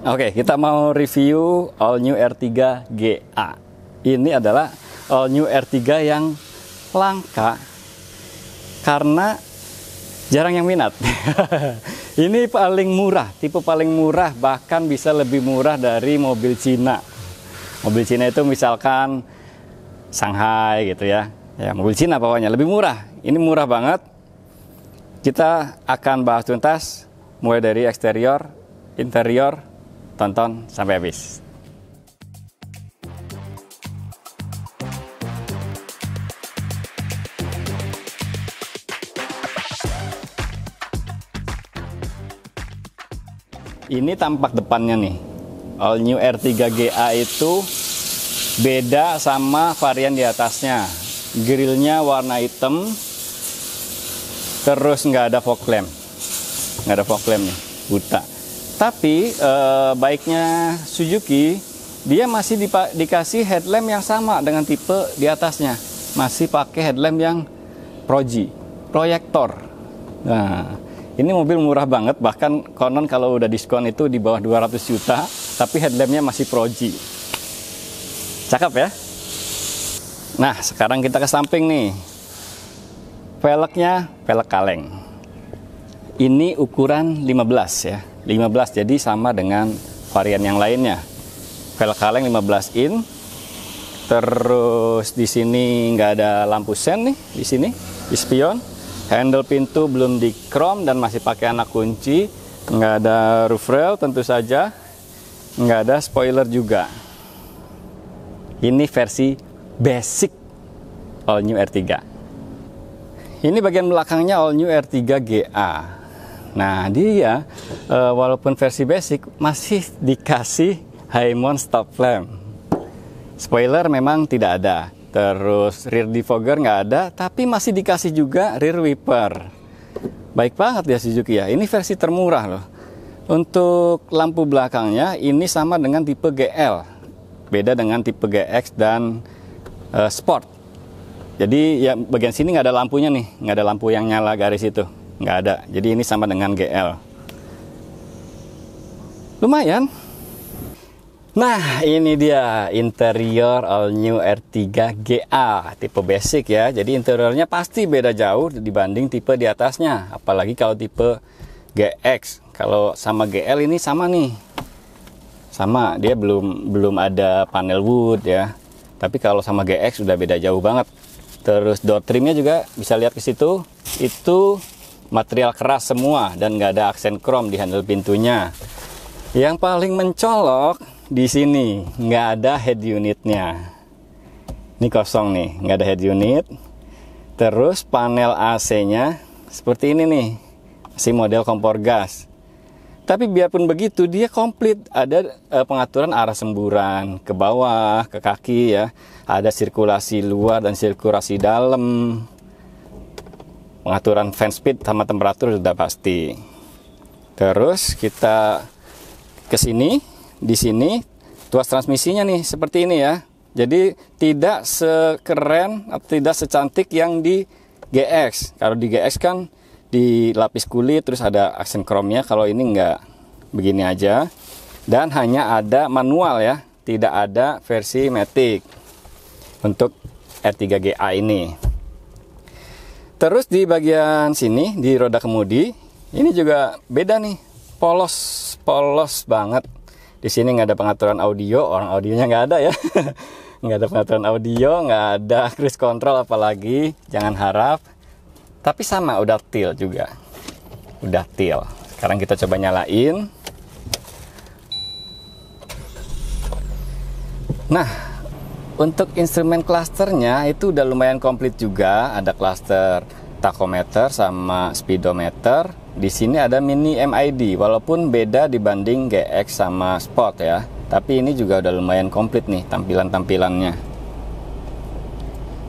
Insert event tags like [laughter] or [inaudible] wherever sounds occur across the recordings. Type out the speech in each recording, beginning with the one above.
Oke, okay, kita mau review All New R3 GA. Ini adalah All New R3 yang langka karena jarang yang minat. [laughs] ini paling murah, tipe paling murah bahkan bisa lebih murah dari mobil Cina. Mobil Cina itu misalkan Shanghai gitu ya. Ya, mobil Cina pokoknya lebih murah. Ini murah banget. Kita akan bahas tuntas mulai dari eksterior, interior, tonton sampai habis. Ini tampak depannya nih. All New R3 GA itu beda sama varian di atasnya. Grillnya warna hitam, terus nggak ada fog lamp, nggak ada fog lamp nih, buta. Tapi eh, baiknya Suzuki dia masih dikasih headlamp yang sama dengan tipe di atasnya. Masih pakai headlamp yang proji, proyektor. Nah, ini mobil murah banget bahkan konon kalau udah diskon itu di bawah 200 juta, tapi headlampnya masih proji. Cakep ya? Nah, sekarang kita ke samping nih. Peleknya pelek kaleng. Ini ukuran 15 ya. 15 jadi sama dengan varian yang lainnya velg kaleng 15 in terus di sini nggak ada lampu sen nih di sini di spion handle pintu belum di chrome dan masih pakai anak kunci nggak ada roof rail tentu saja nggak ada spoiler juga ini versi basic all new R3 ini bagian belakangnya all new R3 GA Nah dia uh, walaupun versi basic masih dikasih Haemon stop lamp. Spoiler memang tidak ada. Terus rear defogger nggak ada, tapi masih dikasih juga rear wiper. Baik banget ya Suzuki ya. Ini versi termurah loh. Untuk lampu belakangnya ini sama dengan tipe GL. Beda dengan tipe GX dan uh, Sport. Jadi ya bagian sini nggak ada lampunya nih, nggak ada lampu yang nyala garis itu nggak ada jadi ini sama dengan GL lumayan Nah ini dia interior all new R3 GA tipe basic ya Jadi interiornya pasti beda jauh dibanding tipe di atasnya Apalagi kalau tipe GX Kalau sama GL ini sama nih Sama dia belum belum ada panel wood ya Tapi kalau sama GX sudah beda jauh banget Terus door trimnya juga bisa lihat ke situ Itu material keras semua dan nggak ada aksen krom di handle pintunya. Yang paling mencolok di sini nggak ada head unitnya. Ini kosong nih, nggak ada head unit. Terus panel AC-nya seperti ini nih, si model kompor gas. Tapi biarpun begitu dia komplit, ada eh, pengaturan arah semburan ke bawah, ke kaki ya, ada sirkulasi luar dan sirkulasi dalam pengaturan fan speed sama temperatur sudah pasti. Terus kita ke sini, di sini tuas transmisinya nih seperti ini ya. Jadi tidak sekeren atau tidak secantik yang di GX. Kalau di GX kan di lapis kulit terus ada aksen kromnya. Kalau ini enggak begini aja. Dan hanya ada manual ya, tidak ada versi matic untuk R3GA ini. Terus di bagian sini di roda kemudi ini juga beda nih, polos polos banget. Di sini nggak ada pengaturan audio, orang audionya nggak ada ya. [laughs] nggak ada pengaturan audio, nggak ada cruise control apalagi, jangan harap. Tapi sama udah til juga, udah til. Sekarang kita coba nyalain. Nah, untuk instrumen klasternya itu udah lumayan komplit juga, ada klaster tachometer sama speedometer. Di sini ada mini MID, walaupun beda dibanding GX sama Sport ya. Tapi ini juga udah lumayan komplit nih tampilan-tampilannya.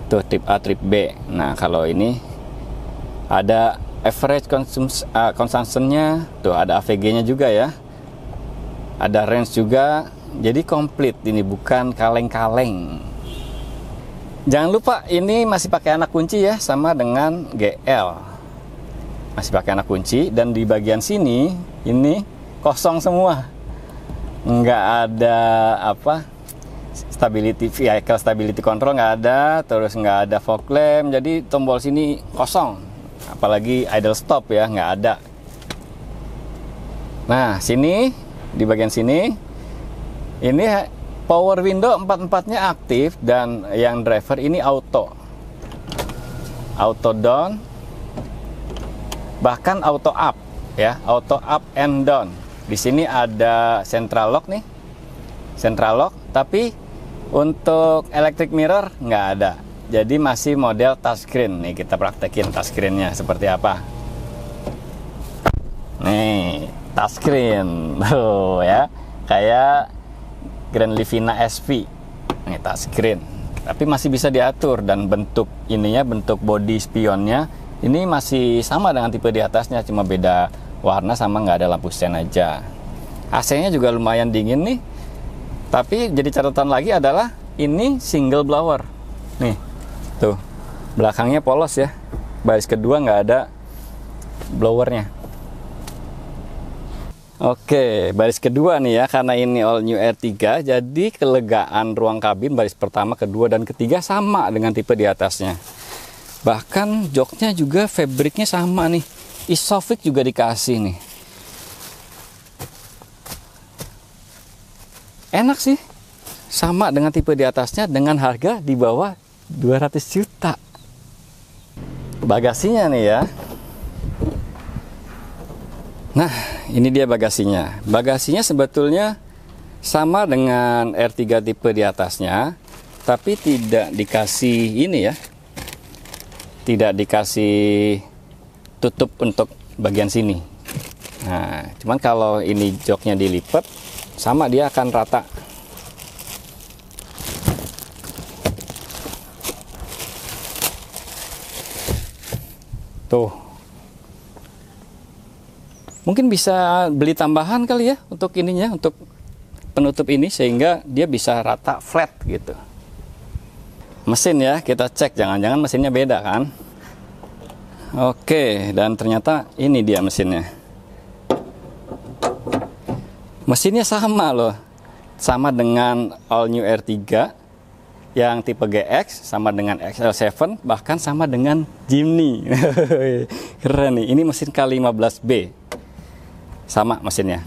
Tuh trip A, trip B. Nah kalau ini ada average konsums, uh, ah, consumption-nya, tuh ada AVG-nya juga ya. Ada range juga, jadi komplit ini bukan kaleng-kaleng. Jangan lupa ini masih pakai anak kunci ya sama dengan GL. Masih pakai anak kunci dan di bagian sini ini kosong semua. Nggak ada apa stability vehicle stability control nggak ada, terus nggak ada fog lamp. Jadi tombol sini kosong. Apalagi idle stop ya nggak ada. Nah, sini di bagian sini ini power window empat-empatnya aktif dan yang driver ini auto. Auto down bahkan auto up ya, auto up and down. Di sini ada central lock nih. Central lock, tapi untuk electric mirror nggak ada. Jadi masih model touchscreen nih kita praktekin touchscreennya seperti apa. Nih touchscreen [laughs] tuh ya kayak Grand Livina SV ini touchscreen tapi masih bisa diatur dan bentuk ininya bentuk body spionnya ini masih sama dengan tipe di atasnya cuma beda warna sama nggak ada lampu sen aja AC-nya juga lumayan dingin nih tapi jadi catatan lagi adalah ini single blower nih tuh belakangnya polos ya baris kedua nggak ada blowernya Oke, baris kedua nih ya, karena ini all new R3, jadi kelegaan ruang kabin baris pertama, kedua, dan ketiga sama dengan tipe di atasnya. Bahkan joknya juga fabricnya sama nih, Isofix juga dikasih nih. Enak sih, sama dengan tipe di atasnya dengan harga di bawah 200 juta. Bagasinya nih ya, Nah, ini dia bagasinya. Bagasinya sebetulnya sama dengan R3 tipe di atasnya, tapi tidak dikasih ini ya. Tidak dikasih tutup untuk bagian sini. Nah, cuman kalau ini joknya dilipat, sama dia akan rata. Tuh, mungkin bisa beli tambahan kali ya untuk ininya untuk penutup ini sehingga dia bisa rata flat gitu mesin ya kita cek jangan-jangan mesinnya beda kan oke dan ternyata ini dia mesinnya mesinnya sama loh sama dengan all new R3 yang tipe GX sama dengan XL7 bahkan sama dengan Jimny [laughs] keren nih ini mesin K15B sama mesinnya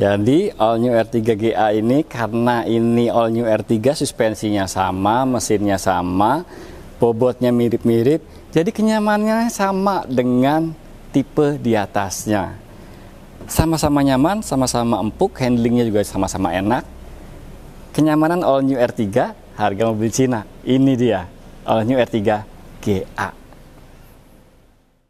Jadi all new R3 GA ini karena ini all new R3 suspensinya sama, mesinnya sama, bobotnya mirip-mirip, jadi kenyamanannya sama dengan tipe di atasnya. Sama-sama nyaman, sama-sama empuk, handlingnya juga sama-sama enak. Kenyamanan all new R3, harga mobil Cina. Ini dia, all new R3 GA.